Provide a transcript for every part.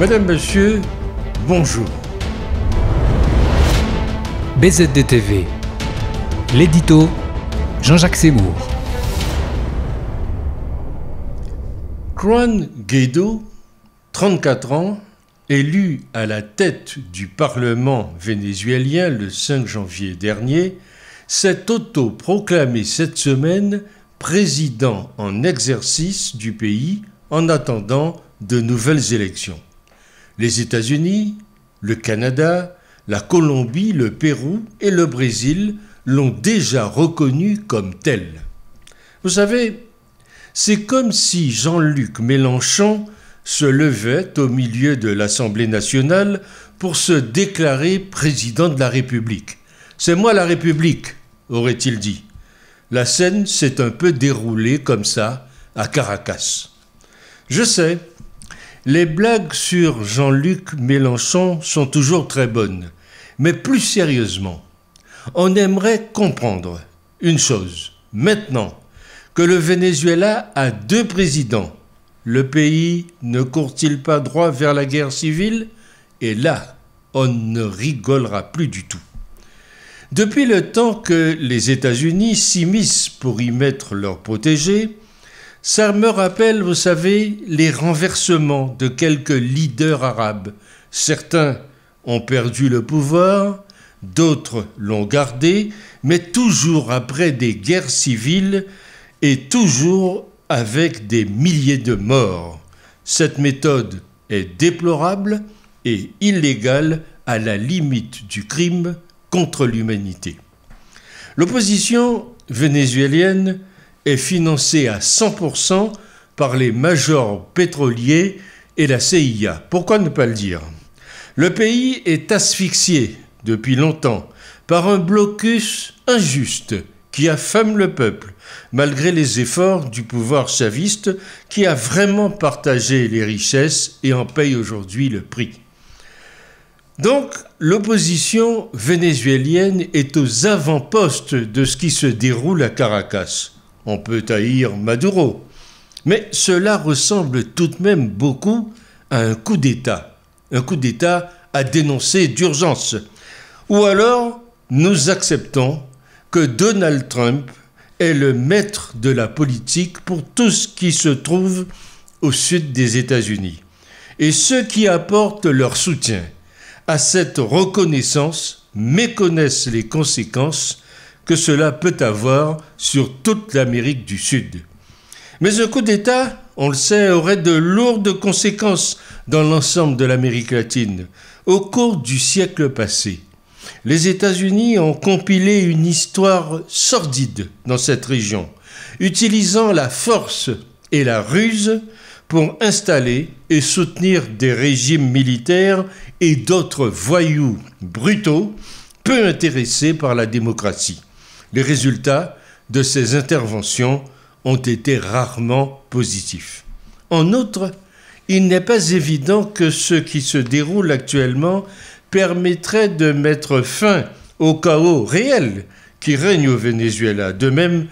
Madame, Monsieur, bonjour. BZDTV, l'édito, Jean-Jacques Seymour. Juan Guaido, 34 ans, élu à la tête du Parlement vénézuélien le 5 janvier dernier, s'est autoproclamé cette semaine président en exercice du pays en attendant de nouvelles élections les États-Unis, le Canada, la Colombie, le Pérou et le Brésil l'ont déjà reconnu comme tel. Vous savez, c'est comme si Jean-Luc Mélenchon se levait au milieu de l'Assemblée nationale pour se déclarer président de la République. C'est moi la République, aurait-il dit. La scène s'est un peu déroulée comme ça à Caracas. Je sais, les blagues sur Jean-Luc Mélenchon sont toujours très bonnes, mais plus sérieusement, on aimerait comprendre une chose, maintenant, que le Venezuela a deux présidents. Le pays ne court-il pas droit vers la guerre civile Et là, on ne rigolera plus du tout. Depuis le temps que les États-Unis s'immiscent pour y mettre leurs protégés, ça me rappelle, vous savez, les renversements de quelques leaders arabes. Certains ont perdu le pouvoir, d'autres l'ont gardé, mais toujours après des guerres civiles et toujours avec des milliers de morts. Cette méthode est déplorable et illégale à la limite du crime contre l'humanité. L'opposition vénézuélienne est financé à 100% par les majors pétroliers et la CIA. Pourquoi ne pas le dire Le pays est asphyxié depuis longtemps par un blocus injuste qui affame le peuple, malgré les efforts du pouvoir chaviste qui a vraiment partagé les richesses et en paye aujourd'hui le prix. Donc l'opposition vénézuélienne est aux avant-postes de ce qui se déroule à Caracas on peut haïr Maduro. Mais cela ressemble tout de même beaucoup à un coup d'État, un coup d'État à dénoncer d'urgence. Ou alors, nous acceptons que Donald Trump est le maître de la politique pour tout ce qui se trouve au sud des États-Unis. Et ceux qui apportent leur soutien à cette reconnaissance méconnaissent les conséquences que cela peut avoir sur toute l'Amérique du Sud. Mais un coup d'État, on le sait, aurait de lourdes conséquences dans l'ensemble de l'Amérique latine au cours du siècle passé. Les États-Unis ont compilé une histoire sordide dans cette région, utilisant la force et la ruse pour installer et soutenir des régimes militaires et d'autres voyous brutaux peu intéressés par la démocratie les résultats de ces interventions ont été rarement positifs. En outre, il n'est pas évident que ce qui se déroule actuellement permettrait de mettre fin au chaos réel qui règne au Venezuela, de même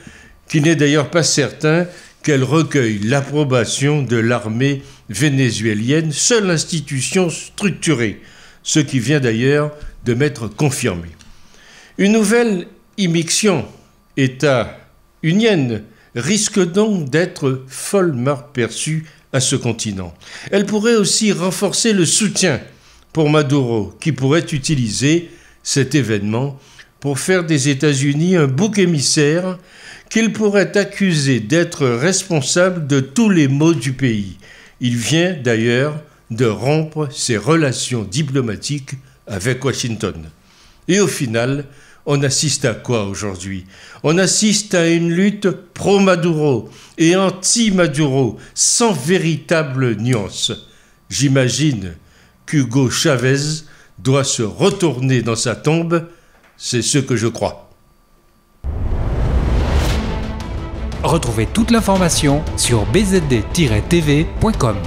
qu'il n'est d'ailleurs pas certain qu'elle recueille l'approbation de l'armée vénézuélienne, seule institution structurée, ce qui vient d'ailleurs de m'être confirmé. Une nouvelle immixtion État-unienne risque donc d'être follement perçue à ce continent. Elle pourrait aussi renforcer le soutien pour Maduro, qui pourrait utiliser cet événement pour faire des États-Unis un bouc émissaire qu'il pourrait accuser d'être responsable de tous les maux du pays. Il vient d'ailleurs de rompre ses relations diplomatiques avec Washington. Et au final, on assiste à quoi aujourd'hui On assiste à une lutte pro-Maduro et anti-Maduro, sans véritable nuance. J'imagine qu'Hugo Chavez doit se retourner dans sa tombe, c'est ce que je crois. Retrouvez toute l'information sur bzd-tv.com.